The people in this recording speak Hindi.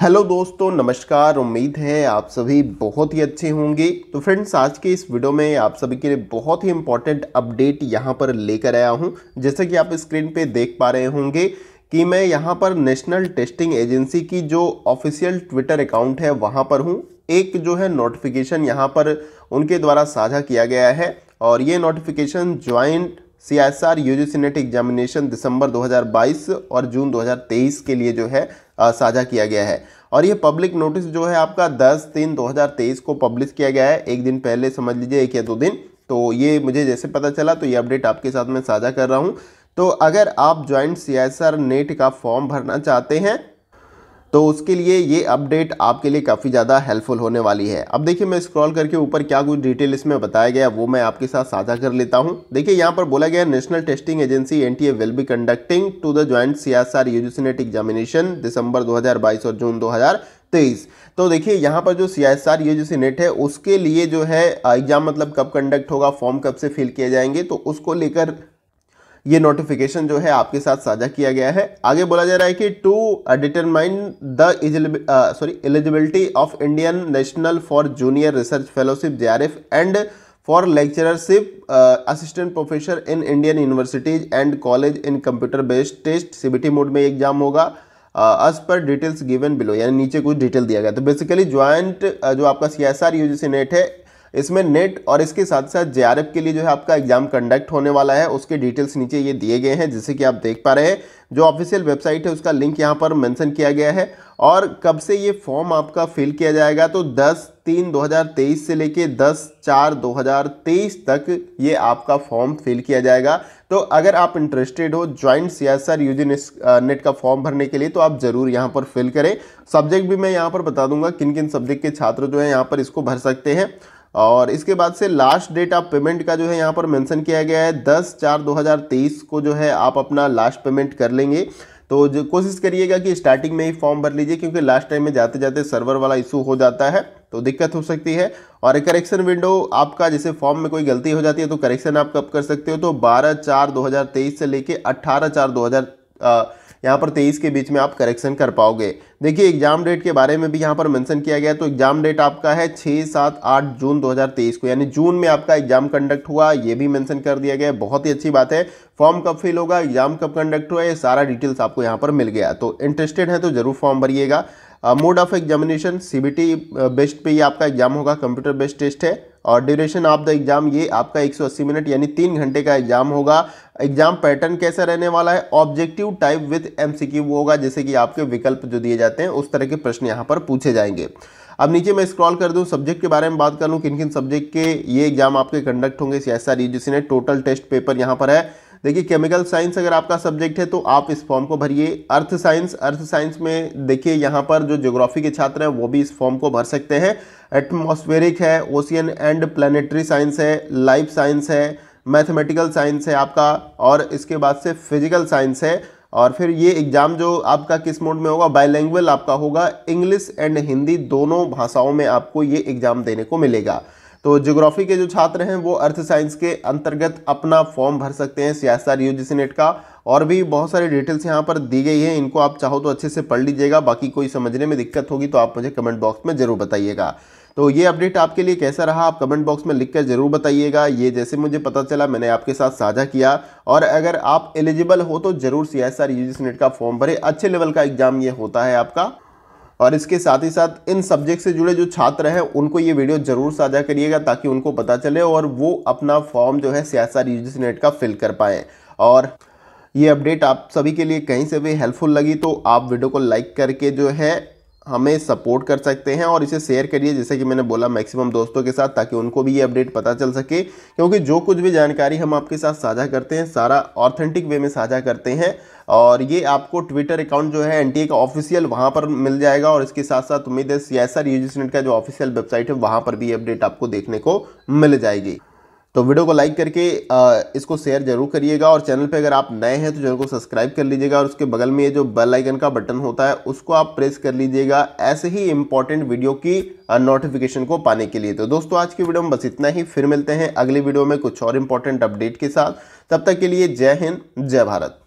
हेलो दोस्तों नमस्कार उम्मीद है आप सभी बहुत ही अच्छे होंगे तो फ्रेंड्स आज के इस वीडियो में आप सभी के लिए बहुत ही इम्पोर्टेंट अपडेट यहां पर लेकर आया हूं जैसे कि आप स्क्रीन पे देख पा रहे होंगे कि मैं यहां पर नेशनल टेस्टिंग एजेंसी की जो ऑफिशियल ट्विटर अकाउंट है वहां पर हूं एक जो है नोटिफिकेशन यहाँ पर उनके द्वारा साझा किया गया है और ये notification joint C S R U G C NET examination दिसंबर 2022 और जून 2023 के लिए जो है साझा किया गया है और ये पब्लिक नोटिस जो है आपका 10 तीन 2023 को पब्लिश किया गया है एक दिन पहले समझ लीजिए एक या दो दिन तो ये मुझे जैसे पता चला तो ये अपडेट आपके साथ मैं साझा कर रहा हूँ तो अगर आप ज्वाइंट सी नेट का फॉर्म भरना चाहते हैं तो उसके लिए ये अपडेट आपके लिए काफ़ी ज़्यादा हेल्पफुल होने वाली है अब देखिए मैं स्क्रॉल करके ऊपर क्या कुछ डिटेल इसमें बताया गया वो मैं आपके साथ साझा कर लेता हूँ देखिए यहाँ पर बोला गया national testing agency N will be conducting to the joint C S R examination दिसंबर बाईस और जून हज़ार तेईस तो देखिए यहाँ पर जो सी एस आर ये नेट है उसके लिए जो है एग्जाम मतलब कब कंडक्ट होगा फॉर्म कब से फिल किए जाएंगे तो उसको लेकर ये नोटिफिकेशन जो है आपके साथ साझा किया गया है आगे बोला जा रहा है कि to determine the sorry eligibility of Indian national for junior research fellowship J and for lectureship assistant professor in Indian universities and college in computer based test CBT mode में एग्जाम होगा अस पर डिटेल्स गिवन बिलो यानी नीचे कुछ डिटेल दिया गया तो बेसिकली ज्वाइंट uh, जो आपका C S R U G NET है इसमें नेट और इसके साथ साथ जे के लिए जो है आपका एग्जाम कंडक्ट होने वाला है उसके डिटेल्स नीचे ये दिए गए हैं जैसे कि आप देख पा रहे हैं जो ऑफिशियल वेबसाइट है उसका लिंक यहाँ पर मेंशन किया गया है और कब से ये फॉर्म आपका फिल किया जाएगा तो 10 तीन 2023 से लेके 10 चार 2023 तक ये आपका फॉर्म फिल किया जाएगा तो अगर आप इंटरेस्टेड हो joint C S R UG NET का फॉर्म भरने के लिए तो आप ज़रूर यहाँ पर फिल करें सब्जेक्ट भी मैं यहाँ पर बता दूंगा किन किन सब्जेक्ट के छात्र जो है यहाँ पर इसको भर सकते हैं और इसके बाद से लास्ट डेट ऑफ पेमेंट का जो है यहाँ पर मेंशन किया गया है दस चार 2023 को जो है आप अपना लास्ट पेमेंट कर लेंगे तो जो कोशिश करिएगा कि स्टार्टिंग में ही फॉर्म भर लीजिए क्योंकि लास्ट टाइम में जाते जाते सर्वर वाला इशू हो जाता है तो दिक्कत हो सकती है और करेक्शन विंडो आपका जैसे फॉर्म में कोई गलती हो जाती है तो करेक्शन आप कब कर सकते हो तो बारह चार दो से लेके अट्ठारह चार दो यहाँ पर तेईस के बीच में आप करेक्शन कर पाओगे देखिए एग्जाम डेट के बारे में भी यहाँ पर मेंशन किया गया तो एग्जाम डेट आपका है छः सात आठ जून 2023 को यानी जून में आपका एग्जाम कंडक्ट हुआ ये भी मेंशन कर दिया गया बहुत ही अच्छी बात है फॉर्म कब फिल होगा एग्जाम कब कंडक्ट हुआ ये सारा डिटेल्स आपको यहाँ पर मिल गया तो इंटरेस्टेड है तो जरूर फॉर्म भरिएगा mode of examination CBT based पे ये आपका एग्जाम होगा कंप्यूटर बेस्ड टेस्ट है और ड्यूरेशन ऑफ द एग्ज़ाम ये आपका 180 मिनट यानी तीन घंटे का एग्ज़ाम होगा एग्जाम पैटर्न कैसा रहने वाला है ऑब्जेक्टिव टाइप विथ एमसीक्यू होगा जैसे कि आपके विकल्प जो दिए जाते हैं उस तरह के प्रश्न यहाँ पर पूछे जाएंगे अब नीचे मैं स्क्रॉल कर दूं सब्जेक्ट के बारे में बात कर लूँ किन किन सब्जेक्ट के ये एग्जाम आपके कंडक्ट होंगे C S R total test paper यहाँ पर है देखिए केमिकल साइंस अगर आपका सब्जेक्ट है तो आप इस फॉर्म को भरिए अर्थ साइंस अर्थ साइंस में देखिए यहाँ पर जो ज्योग्राफी के छात्र हैं वो भी इस फॉर्म को भर सकते हैं एटमॉस्फेरिक है ओशियन एंड प्लानिटरी साइंस है लाइफ साइंस है मैथमेटिकल साइंस है आपका और इसके बाद से फिजिकल साइंस है और फिर ये एग्ज़ाम जो आपका किस मोड में होगा बायलैंग्वेज आपका होगा इंग्लिश एंड हिंदी दोनों भाषाओं में आपको ये एग्ज़ाम देने को मिलेगा तो ज्योग्राफी के जो छात्र हैं वो अर्थ साइंस के अंतर्गत अपना फॉर्म भर सकते हैं सियासत यू जी नेट का और भी बहुत सारी डिटेल्स यहाँ पर दी गई है इनको आप चाहो तो अच्छे से पढ़ लीजिएगा बाकी कोई समझने में दिक्कत होगी तो आप मुझे कमेंट बॉक्स में ज़रूर बताइएगा तो ये अपडेट आपके लिए कैसा रहा आप कमेंट बॉक्स में लिख कर ज़रूर बताइएगा ये जैसे मुझे पता चला मैंने आपके साथ साझा किया और अगर आप एलिजिबल हो तो ज़रूर सी एस आर नेट का फॉर्म भरे अच्छे लेवल का एग्जाम ये होता है आपका और इसके साथ ही साथ इन सब्जेक्ट से जुड़े जो छात्र हैं उनको ये वीडियो ज़रूर साझा करिएगा ताकि उनको पता चले और वो अपना फॉर्म जो है सियासा रिजिस नेट का फिल कर पाएँ और ये अपडेट आप सभी के लिए कहीं से भी हेल्पफुल लगी तो आप वीडियो को लाइक करके जो है हमें सपोर्ट कर सकते हैं और इसे शेयर करिए जैसे कि मैंने बोला मैक्सिमम दोस्तों के साथ ताकि उनको भी ये अपडेट पता चल सके क्योंकि जो कुछ भी जानकारी हम आपके साथ साझा करते हैं सारा ऑथेंटिक वे में साझा करते हैं और ये आपको ट्विटर अकाउंट जो है एन का ऑफिशियल वहाँ पर मिल जाएगा और इसके साथ साथ उम्मीद है सी एस का जो ऑफिशियल वेबसाइट है वहाँ पर भी अपडेट आपको देखने को मिल जाएगी तो वीडियो को लाइक करके इसको शेयर जरूर करिएगा और चैनल पे अगर आप नए हैं तो चैनल को सब्सक्राइब कर लीजिएगा और उसके बगल में ये जो बेल आइकन का बटन होता है उसको आप प्रेस कर लीजिएगा ऐसे ही इंपॉर्टेंट वीडियो की नोटिफिकेशन को पाने के लिए तो दोस्तों आज की वीडियो में बस इतना ही फिर मिलते हैं अगली वीडियो में कुछ और इंपॉर्टेंट अपडेट के साथ तब तक के लिए जय हिंद जय भारत